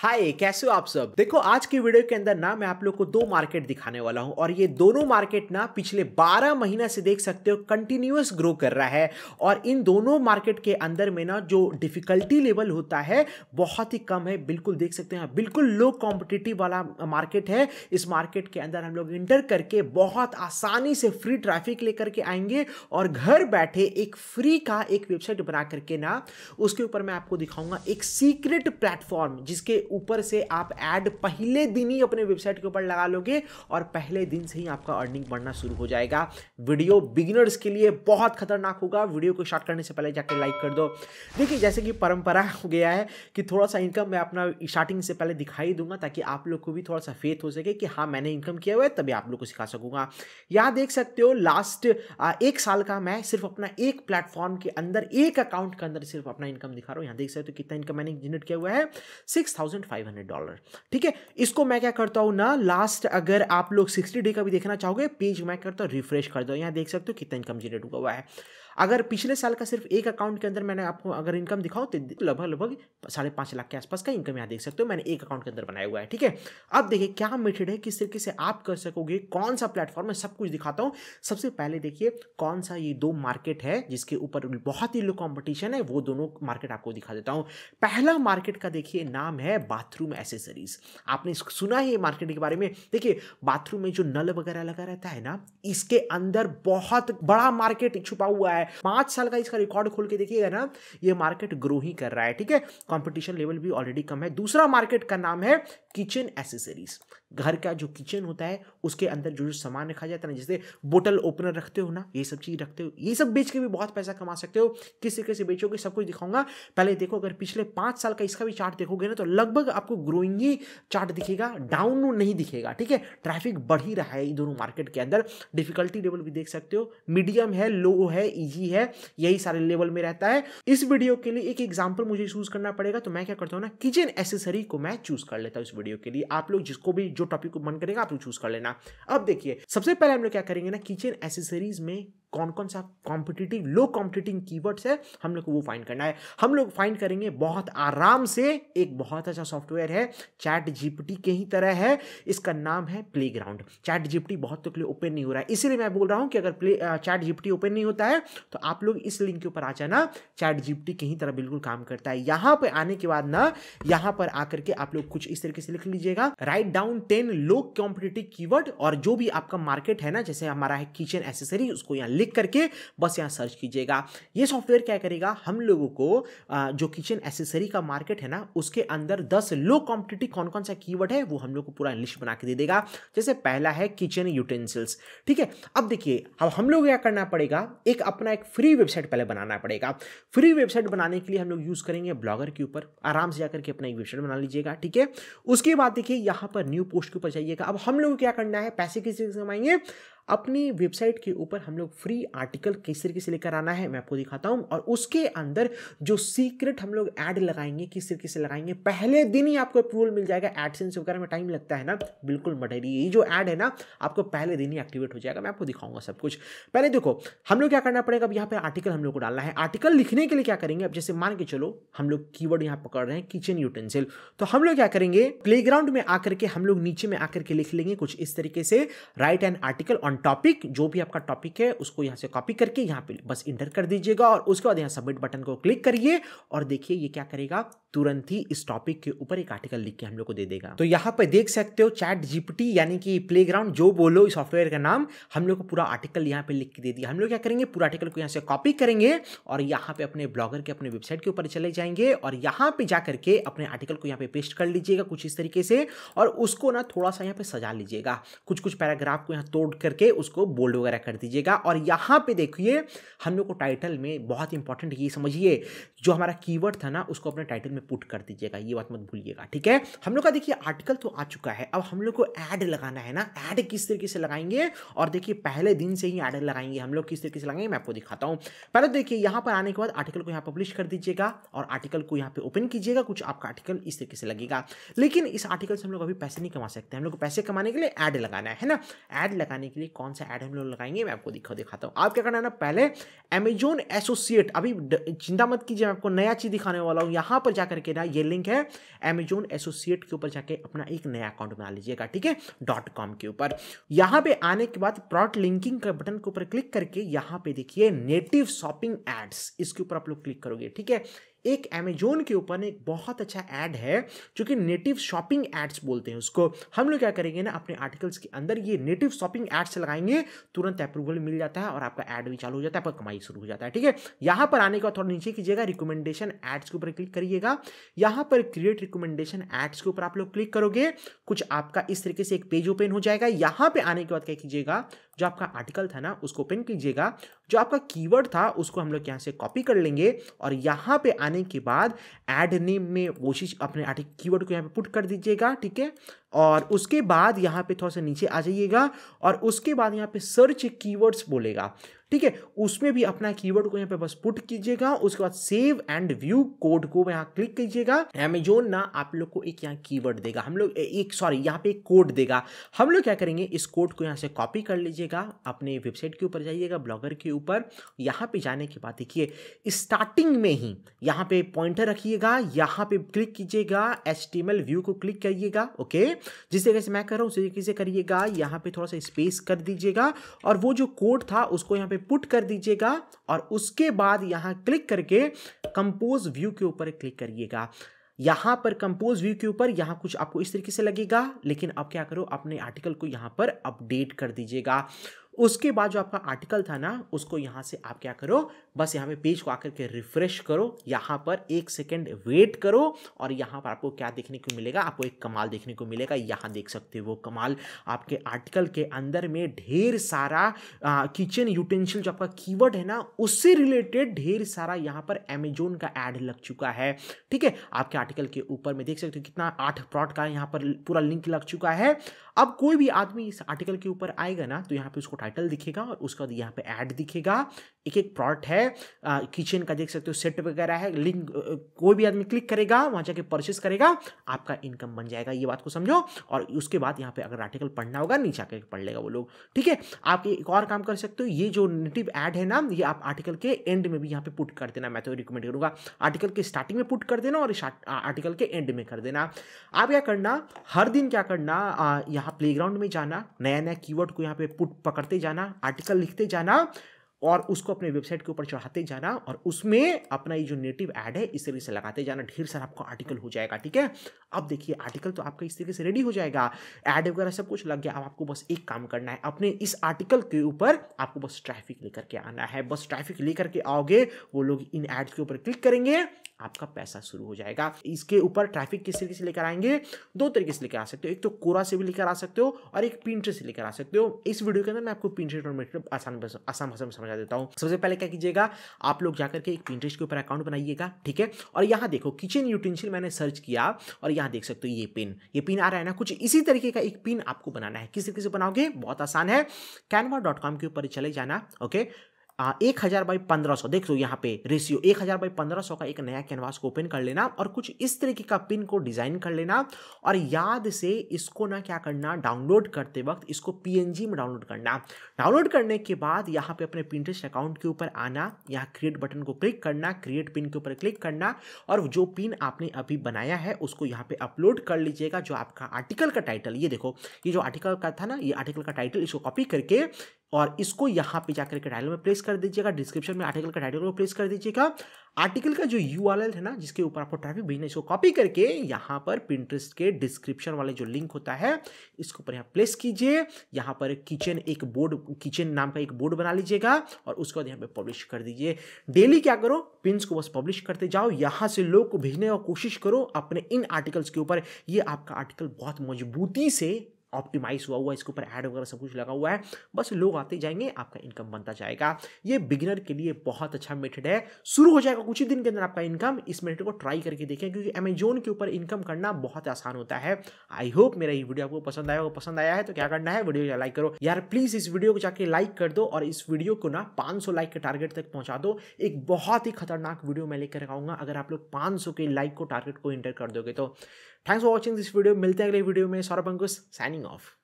हाय कैसे हो आप सब देखो आज की वीडियो के अंदर ना मैं आप लोग को दो मार्केट दिखाने वाला हूं और ये दोनों मार्केट ना पिछले 12 महीना से देख सकते हो कंटिन्यूस ग्रो कर रहा है और इन दोनों मार्केट के अंदर में ना जो डिफिकल्टी लेवल होता है बहुत ही कम है बिल्कुल देख सकते हैं बिल्कुल लो कॉम्पिटिटिव वाला मार्केट है इस मार्केट के अंदर हम लोग इंटर करके बहुत आसानी से फ्री ट्रैफिक लेकर के आएंगे और घर बैठे एक फ्री का एक वेबसाइट बना करके ना उसके ऊपर मैं आपको दिखाऊंगा एक सीक्रेट प्लेटफॉर्म जिसके ऊपर से आप ऐड पहले दिन ही अपने वेबसाइट के ऊपर लगा लोगे और पहले दिन से ही आपका अर्निंग बढ़ना शुरू हो जाएगा वीडियो बिगिनर्स के लिए बहुत खतरनाक होगा वीडियो को स्टार्ट करने से पहले जाकर लाइक कर दो देखिए जैसे कि परंपरा हो गया है कि थोड़ा सा इनकम मैं अपना स्टार्टिंग से पहले दिखाई दूंगा ताकि आप लोग को भी थोड़ा सा फेथ हो सके कि हाँ मैंने इनकम किया हुआ है तभी आप लोग को सिखा सकूंगा यहाँ देख सकते हो लास्ट एक साल का मैं सिर्फ अपना एक प्लेटफॉर्म के अंदर एक अकाउंट के अंदर सिर्फ अपना इनकम दिखा रहा हूँ यहाँ देख सकते हो कितना इनकम मैंने जनरेट किया हुआ है six thousand five hundred dollar ठीक है इसको मैं क्या करता हूँ ना लास्ट अगर आप लोग सिक्सटी डे का भी देखना चाहोगे पेज मैं करता हूँ रिफ्रेश करता हूँ यहाँ देख सकते हो कितना इनकम जनरेट हुआ हुआ है अगर पिछले साल का सिर्फ एक अकाउंट के अंदर मैंने आपको अगर इनकम दिखाऊं तो लगभग लगभग साढ़े पांच लाख के आसपास का इनकम यहाँ देख सकते हो मैंने एक अकाउंट के अंदर बनाया हुआ है ठीक है अब देखिए क्या मेथड है किस तरीके से आप कर सकोगे कौन सा प्लेटफॉर्म है सब कुछ दिखाता हूँ सबसे पहले देखिए कौन सा ये दो मार्केट है जिसके ऊपर बहुत ही लो कॉम्पिटिशन है वो दोनों मार्केट आपको दिखा देता हूँ पहला मार्केट का देखिए नाम है बाथरूम एसेसरीज आपने सुना है ये मार्केट के बारे में देखिए बाथरूम में जो नल वगैरह लगा रहता है ना इसके अंदर बहुत बड़ा मार्केट छुपा हुआ है है पांच साल का इसका रिकॉर्ड खोल के देखिएगा ना ये मार्केट ग्रो ही कर रहा है ठीक है कॉम्पिटिशन लेवल भी ऑलरेडी कम है दूसरा मार्केट का नाम है किचन एसेसरीज घर का जो किचन होता है उसके अंदर जो जो सामान रखा जाता है ना जैसे बोतल ओपनर रखते हो ना ये सब चीज़ रखते हो ये सब बेच के भी बहुत पैसा कमा सकते हो किस तरीके से बेचोगे सब कुछ दिखाऊंगा पहले देखो अगर पिछले पाँच साल का इसका भी चार्ट देखोगे ना तो लगभग आपको ग्रोइंग ही चार्ट दिखेगा डाउन नहीं दिखेगा ठीक है ट्रैफिक बढ़ ही रहा है इन दोनों मार्केट के अंदर डिफिकल्टी लेवल भी देख सकते हो मीडियम है लो है ईजी ही है यही सारे लेवल में रहता है इस वीडियो के लिए एक एग्जाम्पल मुझे चूज करना पड़ेगा तो मैं क्या करता हूँ ना किचन एसेसरी को मैं चूज कर लेता हूँ इस वीडियो के लिए आप लोग जिसको भी जो टॉपिक को मन करेगा आप लोग चूज कर लेना अब देखिए सबसे पहले हम लोग क्या करेंगे ना किचन एसेसरीज में कौन कौन सा कॉम्पिटिटिव लो कॉम्पिटिटिव कीवर्ड्स है हम लोग को वो फाइंड करना है हम लोग फाइंड करेंगे बहुत आराम से एक बहुत अच्छा सॉफ्टवेयर है चैट जीपीटी के ही तरह है इसका नाम है प्ले ग्राउंड चैट जीपीटी बहुत तो के लिए ओपन नहीं हो रहा है इसीलिए मैं बोल रहा हूँ कि अगर प्ले चैट जीपीटी ओपन नहीं होता है तो आप लोग इस लिंक के ऊपर आ जाना चैट जीपीटी के ही तरह बिल्कुल काम करता है यहाँ पर आने के बाद ना यहाँ पर आकर के आप लोग कुछ इस तरीके से लिख लीजिएगा write down ten low competitive keyword और जो भी आपका मार्केट है ना जैसे हमारा है किचन एसेसरी उसको यहाँ लिख क्लिक करके बस यहाँ सर्च कीजिएगा ये सॉफ्टवेयर क्या करेगा हम लोगों को जो किचन एसेसरी का मार्केट है ना उसके अंदर दस लो कॉम्पिटेटिव कौन कौन सा कीवर्ड है वो हम लोग को पूरा लिस्ट बना के दे देगा जैसे पहला है किचन यूटेंसिल्स ठीक है अब देखिए अब हम लोग क्या करना पड़ेगा एक अपना एक फ्री वेबसाइट पहले बनाना पड़ेगा फ्री वेबसाइट बनाने के लिए हम लोग यूज़ करेंगे ब्लॉगर के ऊपर आराम से जाकर के अपना एक वेबसाइट बना लीजिएगा ठीक है उसके बाद देखिए यहां पर न्यू पोस्ट के ऊपर जाइएगा अब हम लोग क्या करना है पैसे किसी कमाएंगे अपनी वेबसाइट के ऊपर हम लोग फ्री आर्टिकल किस तरीके से लेकर आना है मैं आपको दिखाता हूँ और उसके अंदर जो सीक्रेट हम लोग ऐड लगाएंगे किस तरीके से लगाएंगे पहले दिन ही आपको अप्रूवल मिल जाएगा एडसेंस वगैरह में टाइम लगता है ना बिल्कुल मटेरी ये जो ऐड है ना आपको पहले दिन ही एक्टिवेट हो जाएगा मैं आपको दिखाऊंगा सब कुछ पहले देखो हम लोग क्या करना पड़ेगा अब यहाँ पर आर्टिकल हम लोग को डालना है आर्टिकल लिखने के लिए क्या करेंगे अब जैसे मान के चलो हम लोग की यहाँ पकड़ रहे हैं किचन यूटेंसिल तो हम लोग क्या करेंगे प्ले में आकर के हम लोग नीचे में आकर के लिख लेंगे कुछ इस तरीके से write and article on on topic जो भी आपका टॉपिक है उसको यहाँ से कॉपी करके यहाँ पे बस इंटर कर दीजिएगा और उसके बाद यहाँ सबमिट बटन को क्लिक करिए और देखिए ये क्या करेगा तुरंत ही इस टॉपिक के ऊपर एक आर्टिकल लिख के हम लोग को दे देगा तो यहाँ पे देख सकते हो चैट जीपीटी यानी कि प्ले जो बोलो इस सॉफ्टवेयर का नाम हम लोग को पूरा आर्टिकल यहाँ पे लिख के दे दिया हम लोग क्या करेंगे पूरा आर्टिकल को यहाँ से कॉपी करेंगे और यहाँ पे अपने ब्लॉगर के अपने वेबसाइट के ऊपर चले जाएंगे और यहाँ पे जा करके अपने आर्टिकल को यहाँ पे पेस्ट कर लीजिएगा कुछ इस तरीके से और उसको ना थोड़ा सा यहाँ पे सजा लीजिएगा कुछ कुछ पैराग्राफ को यहाँ तोड़ करके करके उसको बोल्ड वगैरह कर दीजिएगा और यहाँ पे देखिए हम लोग को टाइटल में बहुत इंपॉर्टेंट ये समझिए जो हमारा कीवर्ड था ना उसको अपने टाइटल में पुट कर दीजिएगा ये बात मत भूलिएगा ठीक है हम लोग का देखिए आर्टिकल तो आ चुका है अब हम लोग को ऐड लगाना है ना ऐड किस तरीके से लगाएंगे और देखिए पहले दिन से ही ऐड लगाएंगे हम लोग किस तरीके से लगाएंगे मैं आपको दिखाता हूँ पहले देखिए यहाँ पर आने के बाद आर्टिकल को यहाँ पब्लिश कर दीजिएगा और आर्टिकल को यहाँ पर ओपन कीजिएगा कुछ आपका आर्टिकल इस तरीके से लगेगा लेकिन इस आर्टिकल से हम लोग अभी पैसे नहीं कमा सकते हम लोग को पैसे कमाने के लिए ऐड लगाना है ना ऐड लगाने के लिए कौन सा ऐड हम लोग लगाएंगे मैं आपको दिखा दिखाता हूँ आप क्या करना है ना पहले अमेजोन एसोसिएट अभी चिंता मत कीजिए मैं आपको नया चीज़ दिखाने वाला हूँ यहाँ पर जाकर के ना ये लिंक है अमेजोन एसोसिएट के ऊपर जाके अपना एक नया अकाउंट बना लीजिएगा ठीक है डॉट कॉम के ऊपर यहाँ पे आने के बाद प्रॉट लिंकिंग के बटन के ऊपर क्लिक करके यहाँ पे देखिए नेटिव शॉपिंग एड्स इसके ऊपर आप लोग क्लिक करोगे ठीक है एक अमेजोन के ऊपर एक बहुत अच्छा ऐड है जो कि नेटिव शॉपिंग एड्स बोलते हैं उसको हम लोग क्या करेंगे ना अपने आर्टिकल्स के अंदर ये नेटिव शॉपिंग एड्स लगाएंगे तुरंत अप्रूवल मिल जाता है और आपका एड भी चालू हो जाता है आपका कमाई शुरू हो जाता है ठीक है यहाँ पर आने का थोड़ा नीचे कीजिएगा रिकमेंडेशन एड्स के ऊपर क्लिक करिएगा यहाँ पर क्रिएट रिकमेंडेशन एड्स के ऊपर आप लोग क्लिक करोगे कुछ आपका इस तरीके से एक पेज ओपन हो जाएगा यहाँ पर आने के बाद क्या कीजिएगा जो आपका आर्टिकल था ना उसको ओपन कीजिएगा जो आपका कीवर्ड था उसको हम लोग यहाँ से कॉपी कर लेंगे और यहाँ पे आने के बाद एड नेम में वो चीज़ अपने आर्टिक कीवर्ड को यहाँ पे पुट कर दीजिएगा ठीक है और उसके बाद यहाँ पे थोड़ा सा नीचे आ जाइएगा और उसके बाद यहाँ पे सर्च कीवर्ड्स बोलेगा ठीक है उसमें भी अपना कीवर्ड को यहाँ पे बस पुट कीजिएगा उसके बाद सेव एंड व्यू कोड को यहाँ क्लिक कीजिएगा एमेजोन ना आप लोग को एक यहाँ कीवर्ड देगा हम लोग एक सॉरी यहाँ पे एक कोड देगा हम लोग क्या करेंगे इस कोड को यहाँ से कॉपी कर लीजिएगा अपने वेबसाइट के ऊपर जाइएगा ब्लॉगर के ऊपर यहाँ पे जाने के बाद देखिए स्टार्टिंग में ही यहाँ पे पॉइंटर रखिएगा यहाँ पे क्लिक कीजिएगा एच व्यू को क्लिक करिएगा ओके जिस तरीके से मैं कर रहा हूँ उस तरीके से करिएगा यहाँ पे थोड़ा सा स्पेस कर दीजिएगा और वो जो कोड था उसको यहाँ पे पे पुट कर दीजिएगा और उसके बाद यहाँ क्लिक करके कंपोज व्यू के ऊपर क्लिक करिएगा यहाँ पर कंपोज व्यू के ऊपर यहाँ कुछ आपको इस तरीके से लगेगा लेकिन आप क्या करो अपने आर्टिकल को यहाँ पर अपडेट कर दीजिएगा उसके बाद जो आपका आर्टिकल था ना उसको यहाँ से आप क्या करो बस यहाँ पे पेज को आकर के रिफ्रेश करो यहाँ पर एक सेकेंड वेट करो और यहाँ पर आपको क्या देखने को मिलेगा आपको एक कमाल देखने को मिलेगा यहाँ देख सकते हो वो कमाल आपके आर्टिकल के अंदर में ढेर सारा किचन यूटेंशियल जो आपका कीवर्ड है ना उससे रिलेटेड ढेर सारा यहाँ पर अमेजोन का एड लग चुका है ठीक है आपके आर्टिकल के ऊपर में देख सकते हो कितना आठ प्लॉट का यहाँ पर पूरा लिंक लग चुका है अब कोई भी आदमी इस आर्टिकल के ऊपर आएगा ना तो यहाँ पे उसको टाइटल दिखेगा और उसका यहाँ पे ऐड दिखेगा एक एक प्रोडक्ट है किचन का देख सकते हो सेट वगैरह है लिंक कोई भी आदमी क्लिक करेगा वहाँ जाके परचेस करेगा आपका इनकम बन जाएगा ये बात को समझो और उसके बाद यहाँ पे अगर आर्टिकल पढ़ना होगा नीचे आके पढ़ लेगा वो लोग ठीक है आप एक और काम कर सकते हो ये जो नेटिव ऐड है ना ये आप आर्टिकल के एंड में भी यहाँ पे पुट कर देना मैं तो रिकमेंड करूँगा आर्टिकल के स्टार्टिंग में पुट कर देना और आर्टिकल के एंड में कर देना आप क्या करना हर दिन क्या करना यहाँ यहाँ प्ले में जाना नया नया कीवर्ड को यहाँ पे पुट पकड़ते जाना आर्टिकल लिखते जाना और उसको अपने वेबसाइट के ऊपर चढ़ाते जाना और उसमें अपना ये जो नेटिव ऐड है इस तरीके से लगाते जाना ढेर सारा आपका आर्टिकल हो जाएगा ठीक है अब देखिए आर्टिकल तो आपका इस तरीके से रेडी हो जाएगा ऐड वगैरह सब कुछ लग गया अब आपको बस एक काम करना है अपने इस आर्टिकल के ऊपर आपको बस ट्रैफिक लेकर के आना है बस ट्रैफिक लेकर के आओगे वो लोग इन ऐड के ऊपर क्लिक करेंगे आपका पैसा शुरू हो जाएगा इसके ऊपर ट्रैफिक किस तरीके से लेकर आएंगे दो तरीके से लेकर आ सकते हो एक तो कोरा से भी लेकर आ सकते हो और एक पिंटर से लेकर आ सकते हो इस वीडियो के अंदर मैं आपको पिंटर और मीटर आसान आसान भाषा में समझा देता हूँ सबसे पहले क्या कीजिएगा आप लोग जाकर के एक पिंटरेस्ट के ऊपर अकाउंट बनाइएगा ठीक है और यहाँ देखो किचन यूटेंसिल मैंने सर्च किया और यहाँ देख सकते हो ये पिन ये पिन आ रहा है ना कुछ इसी तरीके का एक पिन आपको बनाना है किस तरीके से बनाओगे बहुत आसान है कैनवा के ऊपर चले जाना ओके एक हज़ार बाई पंद्रह सौ देख लो यहाँ पे रेशियो एक हज़ार बाई पंद्रह सौ का एक नया कैनवास को ओपन कर लेना और कुछ इस तरीके का पिन को डिज़ाइन कर लेना और याद से इसको ना क्या करना डाउनलोड करते वक्त इसको पीएनजी में डाउनलोड करना डाउनलोड करने के बाद यहाँ पे अपने प्रिंटेस्ट अकाउंट के ऊपर आना यहाँ क्रिएट बटन को क्लिक करना क्रिएट पिन के ऊपर क्लिक करना और जो पिन आपने अभी बनाया है उसको यहाँ पर अपलोड कर लीजिएगा जो आपका आर्टिकल का टाइटल ये देखो ये जो आर्टिकल का था ना ये आर्टिकल का टाइटल इसको कॉपी करके और इसको यहाँ पे जाकर के टाइटल में प्लेस कर दीजिएगा डिस्क्रिप्शन में आर्टिकल का टाइटल में प्लेस कर दीजिएगा आर्टिकल का जो यू है ना जिसके ऊपर आपको ट्रैफिक भेजना इसको कॉपी करके यहाँ पर प्रिंटरेस्ट के डिस्क्रिप्शन वाले जो लिंक होता है इसके ऊपर यहाँ प्लेस कीजिए यहाँ पर किचन एक बोर्ड किचन नाम का एक बोर्ड बना लीजिएगा और उसके बाद यहाँ पर पब्लिश कर दीजिए डेली क्या करो पिंस को बस पब्लिश करते जाओ यहाँ से लोग को भेजने की कोशिश करो अपने इन आर्टिकल्स के ऊपर ये आपका आर्टिकल बहुत मजबूती से ऑप्टिमाइज हुआ हुआ है इसके ऊपर ऐड वगैरह सब कुछ लगा हुआ है बस लोग आते जाएंगे आपका इनकम बनता जाएगा ये बिगिनर के लिए बहुत अच्छा मेथड है शुरू हो जाएगा कुछ ही दिन के अंदर आपका इनकम इस मेथड को ट्राई करके देखें क्योंकि अमेजोन के ऊपर इनकम करना बहुत आसान होता है आई होप मेरा ये वीडियो आपको पसंद आया हो पसंद आया है तो क्या करना है वीडियो लाइक करो यार प्लीज इस वीडियो को जाके लाइक कर दो और इस वीडियो को ना 500 लाइक के टारगेट तक पहुंचा दो एक बहुत ही खतरनाक वीडियो मैं लेकर आऊंगा अगर आप लोग 500 के लाइक को टारगेट को इंटर कर दोगे तो thanks for watching this video मिलते हैं अगले वीडियो में सौरभ अंकुश साइनिंग ऑफ